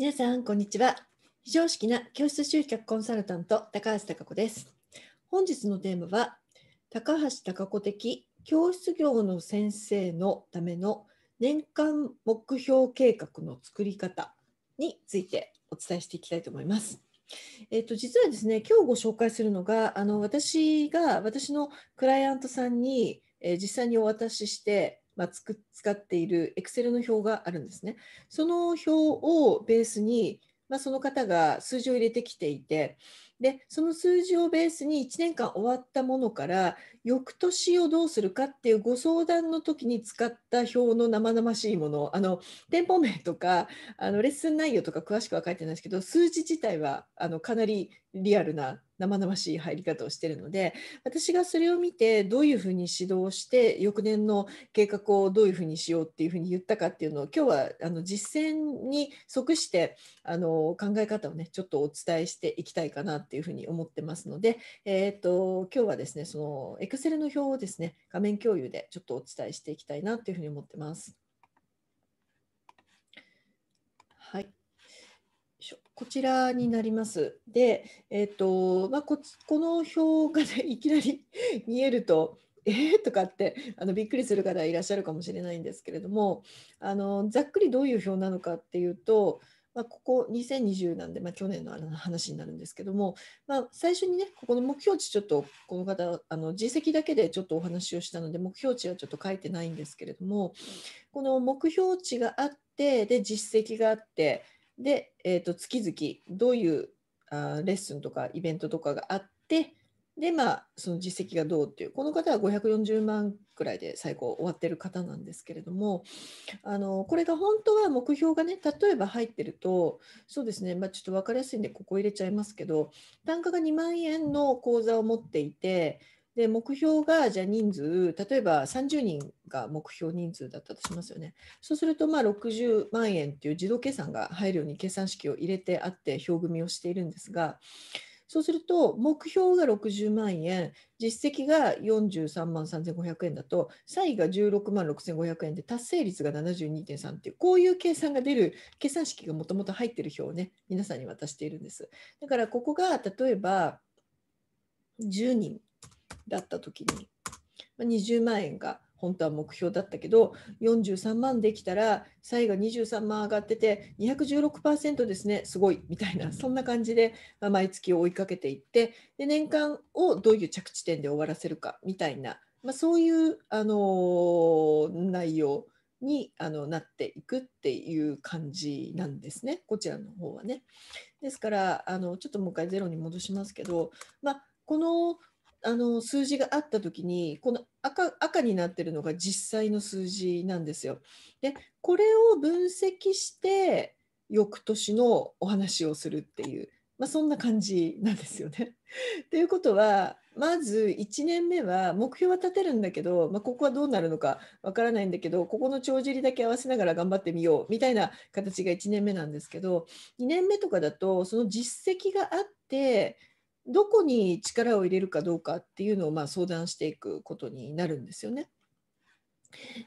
皆さん、こんにちは。非常識な教室集客コンサルタント、高橋貴子です。本日のテーマは、高橋貴子的教室業の先生のための年間目標計画の作り方についてお伝えしていきたいと思います。えっ、と、実はですね、今日ご紹介するのが、あの私が私のクライアントさんに、えー、実際にお渡しして、まあ、つく使っている Excel の表があるんですね。その表をベースに、まあ、その方が数字を入れてきていてでその数字をベースに1年間終わったものから翌年をどうするかっていうご相談の時に使った表の生々しいものあの店舗名とかあのレッスン内容とか詳しくは書いてないですけど数字自体はあのかなりリアルな生々しい入り方をしてるので私がそれを見てどういうふうに指導して翌年の計画をどういうふうにしようっていうふうに言ったかっていうのを今日はあの実践に即してあの考え方をねちょっとお伝えしていきたいかなっていうふうに思ってますので、えー、っと今日はですねそのエクセルの表をですね画面共有でちょっとお伝えしていきたいなっていうふうに思ってます。こちらになります。で、えーとまあ、ここの表が、ね、いきなり見えると、えーとかってあのびっくりする方いらっしゃるかもしれないんですけれどもあのざっくりどういう表なのかっていうと、まあ、ここ2020なんで、まあ、去年の話になるんですけども、まあ、最初にねここの目標値ちょっとこの方あの実績だけでちょっとお話をしたので目標値はちょっと書いてないんですけれどもこの目標値があってで実績があってで、えー、と月々どういうあレッスンとかイベントとかがあってでまあその実績がどうっていうこの方は540万くらいで最高終わってる方なんですけれどもあのこれが本当は目標がね例えば入ってるとそうですね、まあ、ちょっと分かりやすいんでここ入れちゃいますけど単価が2万円の口座を持っていてで目標がじゃあ人数例えば30人が目標人数だったとしますよねそうするとまあ60万円っていう自動計算が入るように計算式を入れてあって表組みをしているんですがそうすると目標が60万円実績が43万3500円だと差異が16万6500円で達成率が72.3っていうこういう計算が出る計算式がもともと入ってる表をね皆さんに渡しているんですだからここが例えば10人だった時に20万円が本当は目標だったけど43万できたら歳が23万上がってて216%ですねすごいみたいなそんな感じで、ま毎月追いかけていってで年間をどういう着地点で終わらせるかみたいな、まあ、そういう、あのー、内容にあのなっていくっていう感じなんですねこちらの方はね。ですからあのちょっともう一回ゼロに戻しますけど、まあ、このあの数字があった時にこの赤赤になってるのが実際の数字なんですよ。でこれを分析して翌年のお話をするっていう、まあ、そんな感じなんですよね。と いうことはまず1年目は目標は立てるんだけど、まあ、ここはどうなるのかわからないんだけどここの帳尻だけ合わせながら頑張ってみようみたいな形が1年目なんですけど2年目とかだとその実績があってどこに力を入れるかどうかっていうのをまあ相談していくことになるんですよね。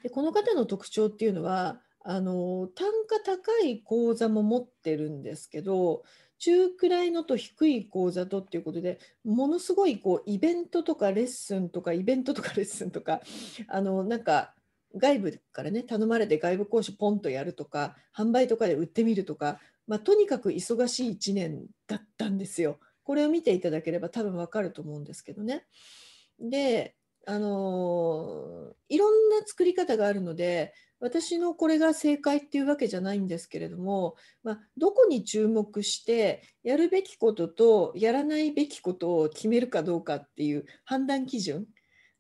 でこの方の特徴っていうのはあの単価高い講座も持ってるんですけど中くらいのと低い講座とっていうことでものすごいこうイベントとかレッスンとかイベントとかレッスンとかあのなんか外部からね頼まれて外部講師ポンとやるとか販売とかで売ってみるとか、まあ、とにかく忙しい1年だったんですよ。これを見ていただければ多分わかると思うんですけどね。であのいろんな作り方があるので私のこれが正解っていうわけじゃないんですけれども、まあ、どこに注目してやるべきこととやらないべきことを決めるかどうかっていう判断基準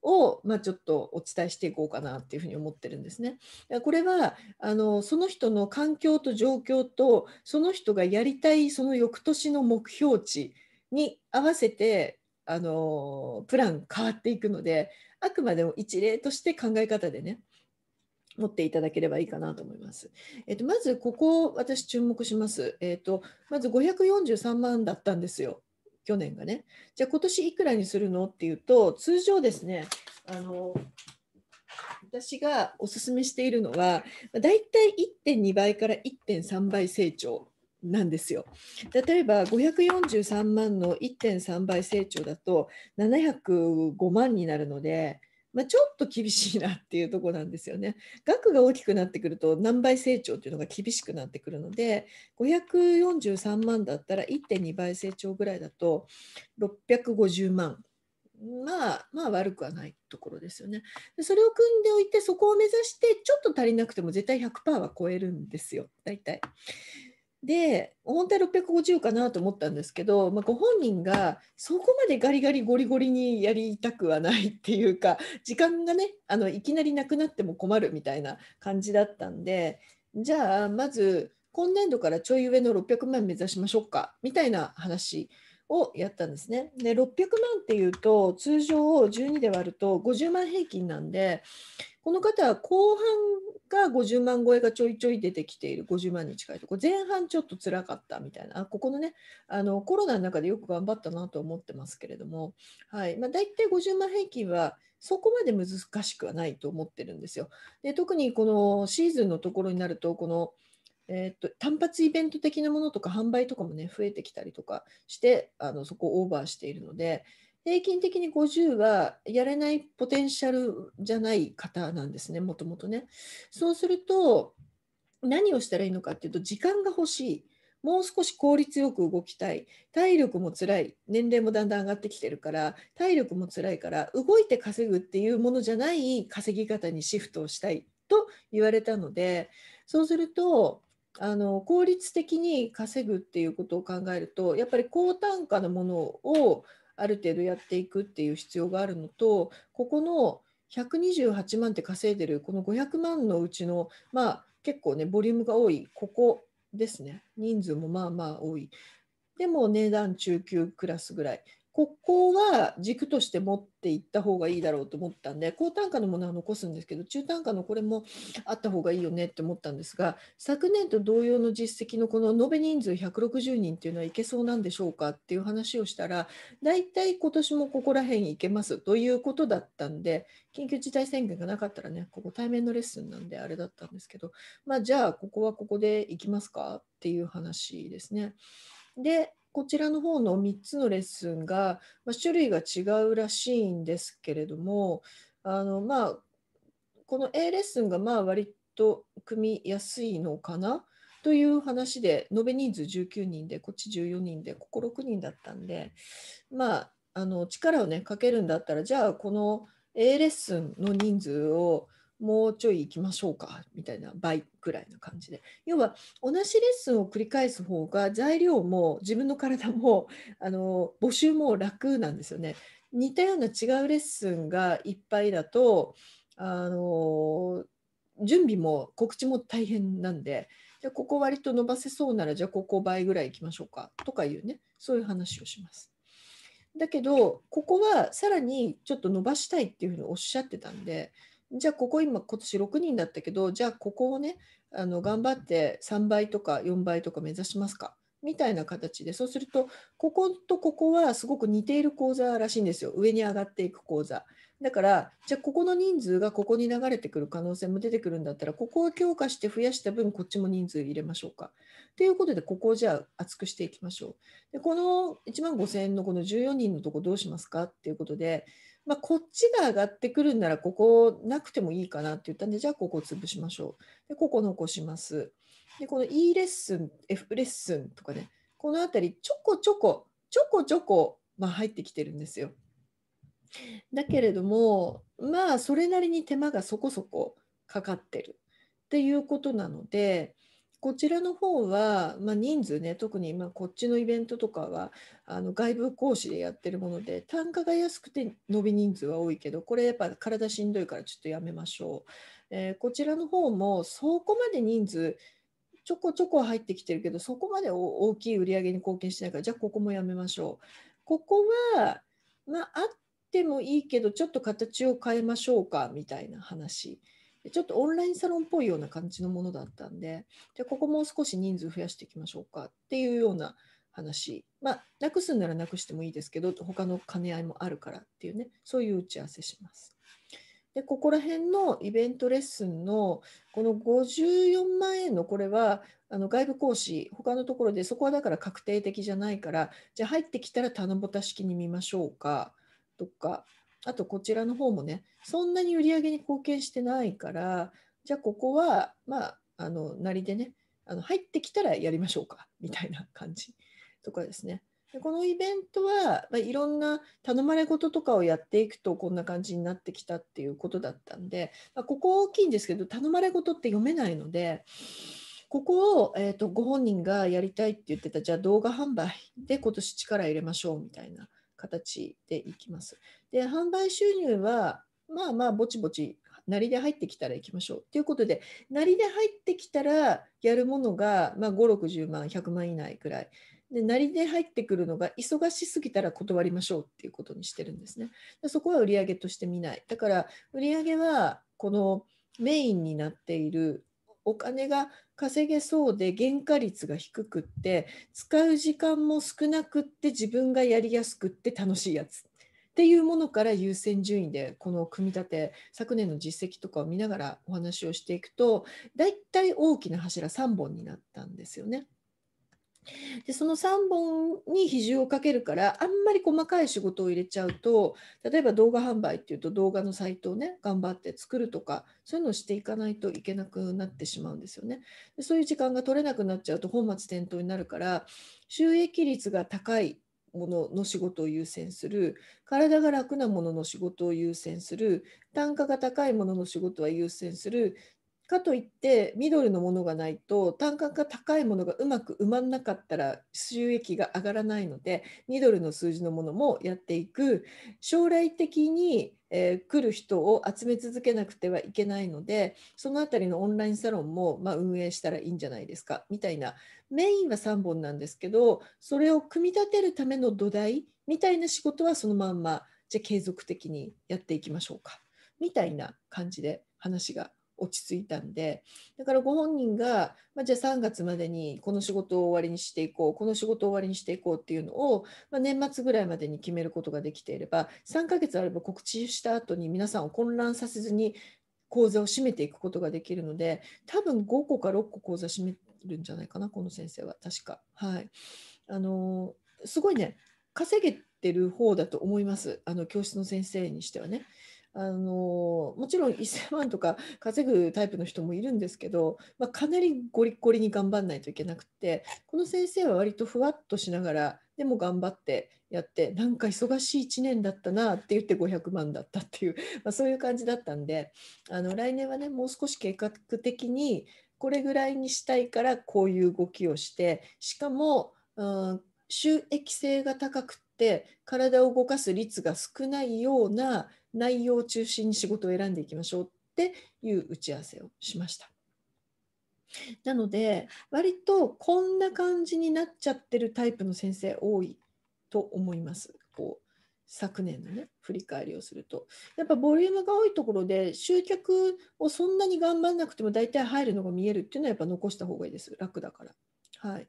を、まあ、ちょっとお伝えしていこうかなっていうふうに思ってるんですね。これはあのその人の環境と状況とその人がやりたいその翌年の目標値に合わせてあのプラン変わっていくのであくまでも一例として考え方でね持っていただければいいかなと思います。えっと、まずここ私注目します。えっと、まず543万だったんですよ去年がね。じゃあ今年いくらにするのっていうと通常ですねあの私がおすすめしているのはだいたい1.2倍から1.3倍成長なんですよ例えば543万の1.3倍成長だと705万になるので、まあ、ちょっと厳しいなっていうとこなんですよね。額が大きくなってくると何倍成長っていうのが厳しくなってくるので543万だったら1.2倍成長ぐらいだと650万。まあ、まあ悪くはないところですよね。それを組んでおいてそこを目指してちょっと足りなくても絶対100%は超えるんですよ大体。で本当は650かなと思ったんですけど、まあ、ご本人がそこまでガリガリゴリゴリにやりたくはないっていうか 時間がねあのいきなりなくなっても困るみたいな感じだったんでじゃあまず今年度からちょい上の600万目指しましょうかみたいな話をやったんですね。で600万っていうと通常を12で割ると50万平均なんでこの方は後半果50万超えがちょいちょい出てきている50万に近いとこ前半ちょっとつらかったみたいなここのねあのコロナの中でよく頑張ったなと思ってますけれども、はいまあ、大体50万平均はそこまで難しくはないと思ってるんですよ。で特にこのシーズンのところになるとこのえーと、と単発イベント的なものとか販売とかもね増えてきたりとかしてあのそこをオーバーしているので、平均的に50はやれないポテンシャルじゃない方なんですね、もともとね。そうすると、何をしたらいいのかっていうと、時間が欲しい。もう少し効率よく動きたい体力もつらい年齢もだんだん上がってきてるから体力もつらいから動いて稼ぐっていうものじゃない稼ぎ方にシフトをしたいと言われたのでそうするとあの効率的に稼ぐっていうことを考えるとやっぱり高単価のものをある程度やっていくっていう必要があるのとここの128万って稼いでるこの500万のうちのまあ結構ねボリュームが多いここですね人数もまあまあ多いでも値段中級クラスぐらいここは軸として持っていった方がいいだろうと思ったんで高単価のものは残すんですけど中単価のこれもあった方がいいよねって思ったんですが昨年と同様の実績のこの延べ人数160人っていうのはいけそうなんでしょうかっていう話をしたら大体今年もここら辺いけますということだったんで緊急事態宣言がなかったらねここ対面のレッスンなんであれだったんですけどまあじゃあここはここでいきますかっていう話ですね。でこちらの方の3つのレッスンが、まあ、種類が違うらしいんですけれどもあの、まあ、この A レッスンがまあ割と組みやすいのかなという話で延べ人数19人でこっち14人でここ6人だったんでまああの力をねかけるんだったらじゃあこの A レッスンの人数をもうちょい行きましょうかみたいな倍ぐらいの感じで要は同じレッスンを繰り返す方が材料も自分の体も あの募集も楽なんですよね似たような違うレッスンがいっぱいだとあの準備も告知も大変なんでじゃここ割と伸ばせそうならじゃあここ倍ぐらい行きましょうかとかいうねそういう話をします。だけどここはさらにちょっと伸ばしたいっていうふうにおっしゃってたんでじゃあここ今今年6人だったけどじゃあここをねあの頑張って3倍とか4倍とか目指しますかみたいな形でそうするとこことここはすごく似ている講座らしいんですよ上に上がっていく講座だからじゃあここの人数がここに流れてくる可能性も出てくるんだったらここを強化して増やした分こっちも人数入れましょうかっていうことでここをじゃあ厚くしていきましょうでこの1万5000円のこの14人のとこどうしますかっていうことでまあ、こっちが上がってくるんならここなくてもいいかなって言ったんでじゃあここ潰しましょうでここ残しますでこの E レッスン F レッスンとかねこの辺りちょこちょこちょこちょこ、まあ、入ってきてるんですよだけれどもまあそれなりに手間がそこそこかかってるっていうことなのでこちらの方は、まあ、人数ね特にまこっちのイベントとかはあの外部講師でやってるもので単価が安くて伸び人数は多いけどこれやっぱ体しんどいからちょっとやめましょう、えー、こちらの方もそこまで人数ちょこちょこ入ってきてるけどそこまで大きい売り上げに貢献してないからじゃあここもやめましょうここは、まあ、あってもいいけどちょっと形を変えましょうかみたいな話ちょっとオンラインサロンっぽいような感じのものだったんで、じゃあここも少し人数増やしていきましょうかっていうような話、まあ、なくすんならなくしてもいいですけど、他の兼ね合いもあるからっていうね、そういう打ち合わせします。でここら辺のイベントレッスンのこの54万円のこれはあの外部講師他のところでそこはだから確定的じゃないからじゃあ入ってきたら棚ぼた式に見ましょうかとかあとこちらの方もねそんなに売り上げに貢献してないからじゃあここはまああのなりでねあの入ってきたらやりましょうかみたいな感じとかですね。でこのイベントは、まあ、いろんな頼まれ事とかをやっていくとこんな感じになってきたっていうことだったんで、まあ、ここ大きいんですけど頼まれ事って読めないのでここを、えーと、とご本人がやりたいって言ってたじゃあ動画販売で今年力入れましょうみたいな形でいきます。で販売収入はまあまあぼちぼちなりで入ってきたら行きましょうということでなりで入ってきたらやるものが、まあ、560万100万以内くらいでなりで入ってくるのが忙しすぎたら断りましょうっていうことにしてるんですねでそこは売上として見ないだから売上はこのメインになっているお金が稼げそうで原価率が低くって使う時間も少なくって自分がやりやすくって楽しいやつっていうものから優先順位でこの組み立て昨年の実績とかを見ながらお話をしていくと大体大きな柱3本になったんですよね。でその3本に比重をかけるからあんまり細かい仕事を入れちゃうと例えば動画販売っていうと動画のサイトをね頑張って作るとかそういうのをしていかないといけなくなってしまうんですよね。でそういう時間が取れなくなっちゃうと本末転倒になるから収益率が高いものの仕事を優先する体が楽なものの仕事を優先する単価が高いものの仕事は優先するかといってミドルのものがないと単価が高いものがうまく埋まんなかったら収益が上がらないのでミドルの数字のものもやっていく将来的にえー、来る人を集め続けなくてはいけないのでその辺りのオンラインサロンも、まあ、運営したらいいんじゃないですかみたいなメインは3本なんですけどそれを組み立てるための土台みたいな仕事はそのまんまじゃ継続的にやっていきましょうかみたいな感じで話が落ち着いたんでだからご本人が、まあ、じゃあ3月までにこの仕事を終わりにしていこうこの仕事を終わりにしていこうっていうのを、まあ、年末ぐらいまでに決めることができていれば3ヶ月あれば告知した後に皆さんを混乱させずに講座を閉めていくことができるので多分5個か6個講座閉めるんじゃないかなこの先生は確か。はい、あのすごいね稼げてる方だと思いますあの教室の先生にしてはね。あのもちろん1000万とか稼ぐタイプの人もいるんですけど、まあ、かなりゴリゴリに頑張んないといけなくてこの先生は割とふわっとしながらでも頑張ってやってなんか忙しい1年だったなって言って500万だったっていう、まあ、そういう感じだったんであの来年はねもう少し計画的にこれぐらいにしたいからこういう動きをしてしかも、うん、収益性が高くて体を動かす率が少ないような内容を中心に仕事を選んでいきましょうっていう打ち合わせをしました。なので割とこんな感じになっちゃってるタイプの先生多いと思います。こう昨年のね振り返りをするとやっぱボリュームが多いところで集客をそんなに頑張んなくても大体入るのが見えるっていうのはやっぱ残した方がいいです楽だから。はい、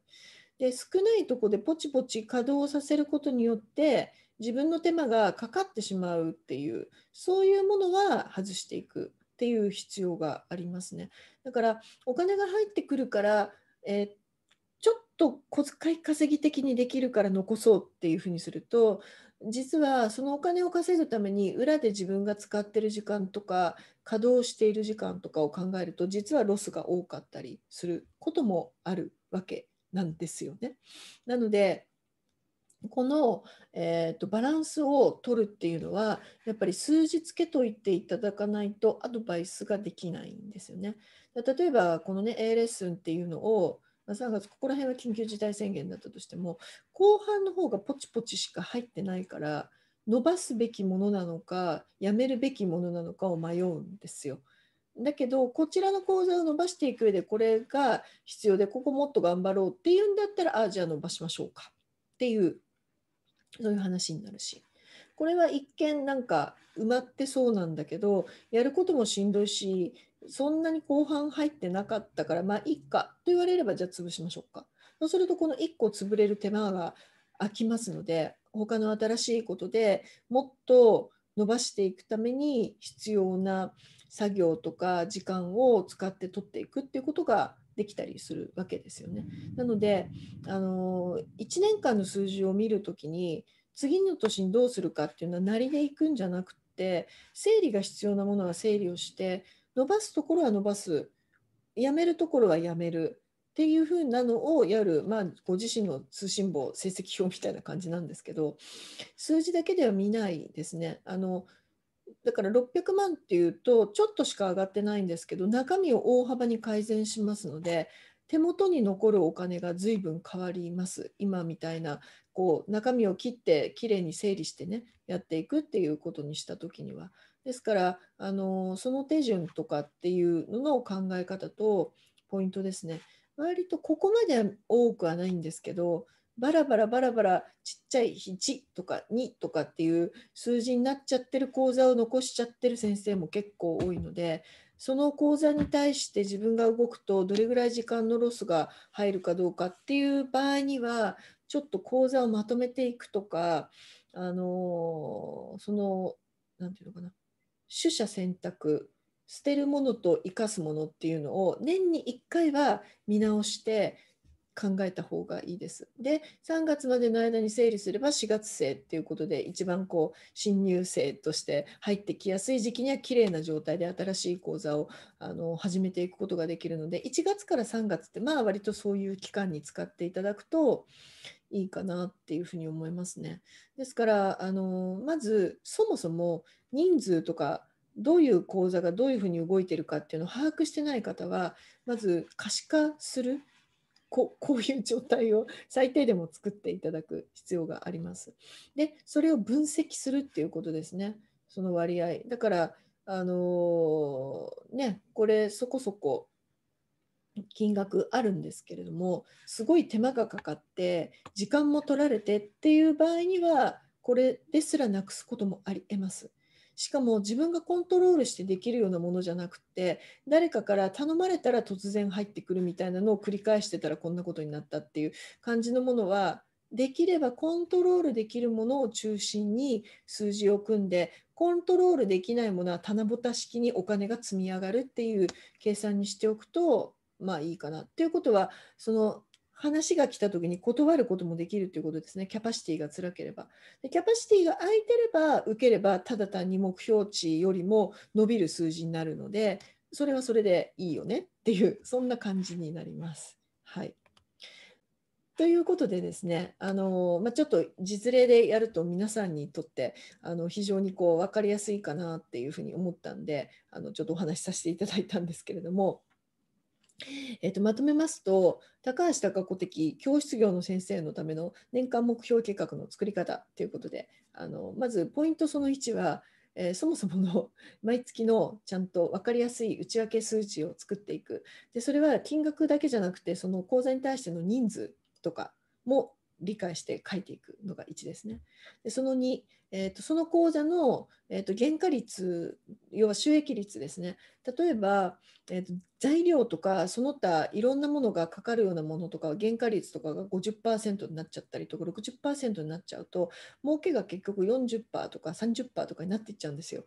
で少ないとこでポチポチ稼働させることによって自分の手間がかかってしまうっていうそういうものは外していくっていう必要がありますね。だからお金が入ってくるから、えー、ちょっと小遣い稼ぎ的にできるから残そうっていうふうにすると実はそのお金を稼ぐために裏で自分が使ってる時間とか稼働している時間とかを考えると実はロスが多かったりすることもあるわけなんですよね。なのでこの、えーと、バランスを取るっていうのはやっぱり数字つけといていただかないとアドバイスができないんですよね。例えばこのね A レッスンっていうのを3月ここら辺は緊急事態宣言だったとしても後半の方がポチポチしか入ってないから伸ばすべきものなのかやめるべきものなのかを迷うんですよ。だけどこちらの講座を伸ばしていく上でこれが必要でここもっと頑張ろうっていうんだったらああじゃあ伸ばしましょうかっていうそういう話になるしこれは一見なんか埋まってそうなんだけどやることもしんどいしそんなに後半入ってなかったからまあいいかと言われればじゃあ潰しましょうかそうするとこの1個潰れる手間が空きますので他の新しいことでもっと伸ばしていくために必要な作業とか時間を使って取っていくっていうことができたりするわけですよね。なのであの1年間の数字を見るときに次の年にどうするかっていうのはなりでいくんじゃなくて整理が必要なものは整理をして伸ばすところは伸ばすやめるところはやめるっていうふうなのをやる、まあ、ご自身の通信簿成績表みたいな感じなんですけど数字だけでは見ないですねあのだから600万っていうとちょっとしか上がってないんですけど中身を大幅に改善しますので手元に残るお金が随分変わります今みたいなこう中身を切ってきれいに整理してねやっていくっていうことにした時にはですからあのその手順とかっていうのの考え方とポイントですね割とここまでは多くはないんですけどバラバラバラバラちっちゃい1とか2とかっていう数字になっちゃってる講座を残しちゃってる先生も結構多いのでその講座に対して自分が動くとどれぐらい時間のロスが入るかどうかっていう場合にはちょっと講座をまとめていくとかあのその何て言うのかな取捨選択捨てるものと生かすものっていうのを年に1回は見直して考えた方がいいです。で3月までの間に整理すれば4月生っていうことで一番こう新入生として入ってきやすい時期にはきれいな状態で新しい講座をあの始めていくことができるので1月から3月ってまあ割とそういう期間に使っていただくといいかなっていうふうに思いますね。ですからあのまずそもそも人数とかどういう口座がどういうふうに動いてるかっていうのを把握してない方はまず可視化するこ こういう状態を最低でも作っていただく必要があります。でそれを分析するっていうことですねその割合。だからあのー、ねこれそこそこ金額あるんですけれどもすごい手間がかかって時間も取られてっていう場合にはこれですらなくすこともありえます。しかも自分がコントロールしてできるようなものじゃなくて誰かから頼まれたら突然入ってくるみたいなのを繰り返してたらこんなことになったっていう感じのものはできればコントロールできるものを中心に数字を組んでコントロールできないものは棚ぼた式にお金が積み上がるっていう計算にしておくとまあいいかな。っていうことはその話が来た時に断ることもできるということですね、キャパシティが辛ければ。でキャパシティが空いてれば、受ければ、ただ単に目標値よりも伸びる数字になるので、それはそれでいいよねっていう、そんな感じになります。はいということでですね、あのまあ、ちょっと実例でやると皆さんにとってあの非常にこう分かりやすいかなっていうふうに思ったんであのちょっとお話しさせていただいたんですけれどもえー、とまとめますと高橋貴子的教室業の先生のための年間目標計画の作り方ということであのまずポイントその1は、えー、そもそもの 毎月のちゃんと分かりやすい内訳数値を作っていくでそれは金額だけじゃなくてその口座に対しての人数とかも理解して書いていくのが1ですね。でその2、えーと、その口座の、えーと、原価率要は収益率ですね例えば、えーと、と材料とかその他いろんなものがかかるようなものとか原価率とかが50%になっちゃったりとか60%になっちゃうと儲けが結局40%とか30%とかになっていっちゃうんですよ。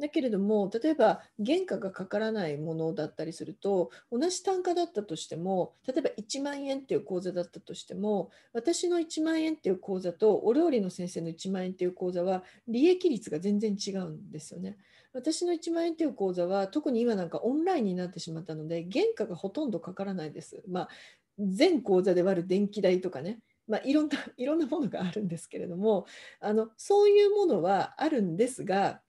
だけれども例えば原価がかからないものだったりすると同じ単価だったとしても例えば1万円っていう口座だったとしても私の1万円っていう口座とお料理の先生の1万円っていう口座座は利益率が全然違うんですよね。私の1万円という講座は特に今なんかオンラインになってしまったので原価がほとんどかからないです。まあ、全講座で割る電気代とかね、まあ、いろんな いろんなものがあるんですけれどもあのそういうものはあるんですが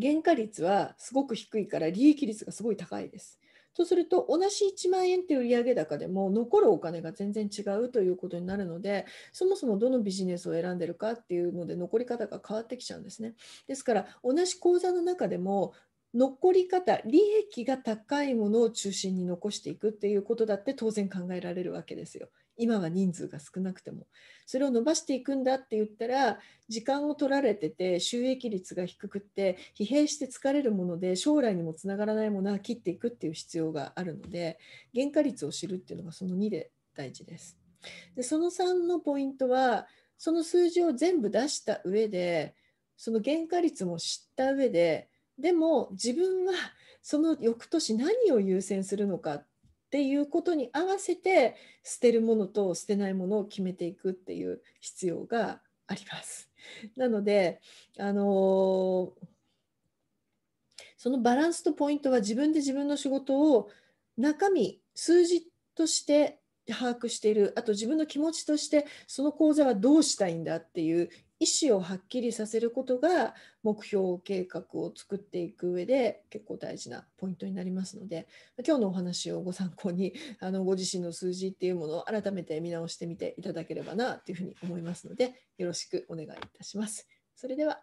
原価率はすごく低いから利益率がすごい高いです。うすると同じ1万円という売上高でも残るお金が全然違うということになるのでそもそもどのビジネスを選んでるかっていうので残り方が変わってきちゃうんですね。ですから同じ口座の中でも残り方利益が高いものを中心に残していくっていうことだって当然考えられるわけですよ。今は人数が少なくてもそれを伸ばしていくんだって言ったら時間を取られてて収益率が低くって疲弊して疲れるもので将来にもつながらないものは切っていくっていう必要があるので原価率を知るっていうのがその2で大事です。でその3のポイントはその数字を全部出した上でその原価率も知った上ででも自分はその翌年何を優先するのかっっていうことに合わせて捨てるものと捨てないものを決めていくっていう必要があります。なので、あのそのバランスとポイントは自分で自分の仕事を中身数字として把握しているあと自分の気持ちとしてその講座はどうしたいんだっていう意思をはっきりさせることが目標計画を作っていく上で結構大事なポイントになりますので今日のお話をご参考にあのご自身の数字っていうものを改めて見直してみていただければなというふうに思いますのでよろしくお願いいたします。それでは